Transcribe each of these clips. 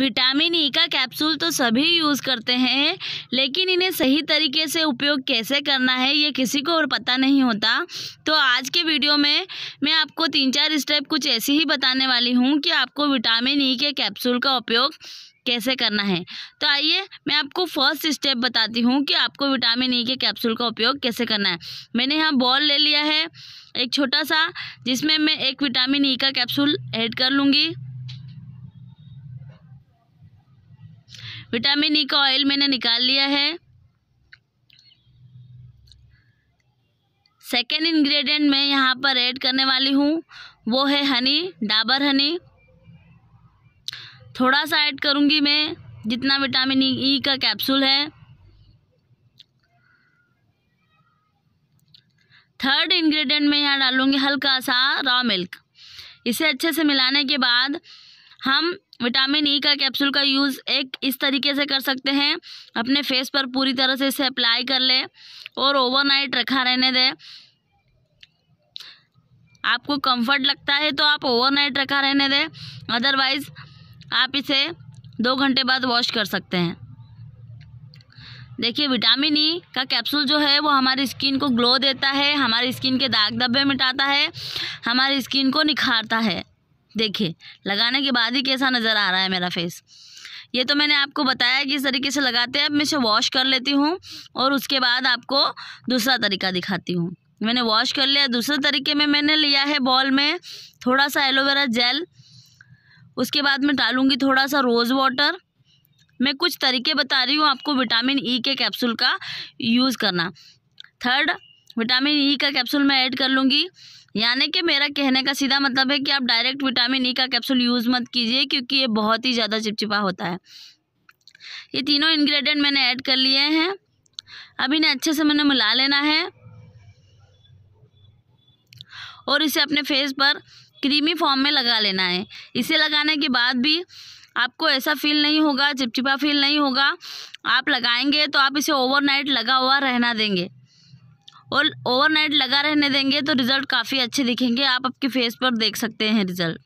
vitamin E e का capsule तो सभी यूज़ करते हैं लेकिन इन्हें सही तरीके से उपयोग कैसे करना है ये किसी को और पता नहीं होता तो आज के वीडियो में मैं आपको तीन चार स्टेप कुछ ऐसी ही बताने वाली हूँ कि आपको विटामिन ई e के कैप्सूल का उपयोग कैसे करना है तो आइए मैं आपको फर्स्ट स्टेप बताती हूँ कि आपको विटामिन ई e के कैप्सूल का उपयोग कैसे करना है मैंने यहाँ बॉल ले लिया है एक छोटा सा जिसमें मैं एक विटामिन ई e का कैप्सूल ऐड कर लूँगी विटामिन ई e का ऑयल मैंने निकाल लिया है सेकेंड इंग्रेडिएंट मैं यहाँ पर ऐड करने वाली हूँ वो है हनी डाबर हनी थोड़ा सा ऐड करूँगी मैं जितना विटामिन ई e का कैप्सूल है थर्ड इंग्रेडिएंट में यहाँ डालूँगी हल्का सा रॉ मिल्क इसे अच्छे से मिलाने के बाद हम विटामिन ई e का कैप्सूल का यूज़ एक इस तरीके से कर सकते हैं अपने फेस पर पूरी तरह से इसे अप्लाई कर ले और ओवरनाइट रखा रहने दें आपको कंफर्ट लगता है तो आप ओवरनाइट रखा रहने दें अदरवाइज़ आप इसे दो घंटे बाद वॉश कर सकते हैं देखिए विटामिन ई e का कैप्सूल जो है वो हमारी स्किन को ग्लो देता है हमारी स्किन के दाग धब्बे मिटाता है हमारी स्किन को निखारता है देखिए लगाने के बाद ही कैसा नज़र आ रहा है मेरा फेस ये तो मैंने आपको बताया कि इस तरीके से लगाते हैं अब मैं इसे वॉश कर लेती हूँ और उसके बाद आपको दूसरा तरीका दिखाती हूँ मैंने वॉश कर लिया दूसरे तरीके में मैंने लिया है बॉल में थोड़ा सा एलोवेरा जेल उसके बाद मैं डालूँगी थोड़ा सा रोज़ वाटर मैं कुछ तरीके बता रही हूँ आपको विटामिन ई e के कैप्सूल का यूज़ करना थर्ड विटामिन ई e का कैप्सूल मैं ऐड कर लूँगी यानी कि मेरा कहने का सीधा मतलब है कि आप डायरेक्ट विटामिन ई e का कैप्सूल यूज़ मत कीजिए क्योंकि ये बहुत ही ज़्यादा चिपचिपा होता है ये तीनों इन्ग्रीडियंट मैंने ऐड कर लिए हैं अब इन्हें अच्छे से मैंने मिला लेना है और इसे अपने फेस पर क्रीमी फॉर्म में लगा लेना है इसे लगाने के बाद भी आपको ऐसा फील नहीं होगा चिपचिपा फील नहीं होगा आप लगाएंगे तो आप इसे ओवरनाइट लगा हुआ रहना देंगे और ओवरनाइट लगा रहने देंगे तो रिज़ल्ट काफ़ी अच्छे दिखेंगे आप आपके फेस पर देख सकते हैं रिज़ल्ट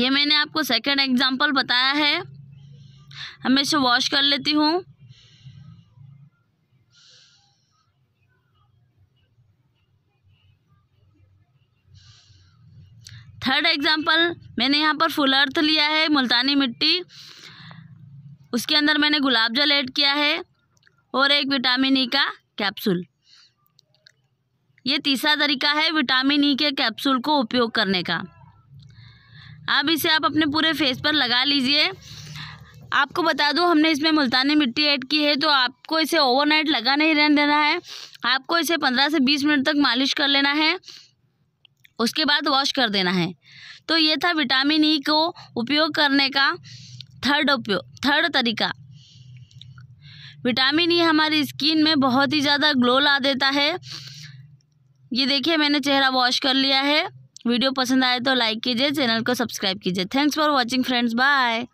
ये मैंने आपको सेकंड एग्जांपल बताया है हमेशा वॉश कर लेती हूँ थर्ड एग्जाम्पल मैंने यहाँ पर फुल अर्थ लिया है मुल्तानी मिट्टी उसके अंदर मैंने गुलाब जल ऐड किया है और एक विटामिन ई e का कैप्सूल ये तीसरा तरीका है विटामिन ई e के कैप्सूल को उपयोग करने का अब इसे आप अपने पूरे फेस पर लगा लीजिए आपको बता दूं हमने इसमें मुल्तानी मिट्टी ऐड की है तो आपको इसे ओवरनाइट लगा नहीं रहने देना है आपको इसे पंद्रह से बीस मिनट तक मालिश कर लेना है उसके बाद वॉश कर देना है तो ये था विटामिन ई e को उपयोग करने का थर्ड उपयोग थर्ड तरीका विटामिन ई e हमारी स्किन में बहुत ही ज़्यादा ग्लो ला देता है ये देखिए मैंने चेहरा वॉश कर लिया है वीडियो पसंद आए तो लाइक कीजिए चैनल को सब्सक्राइब कीजिए thanks for watching friends bye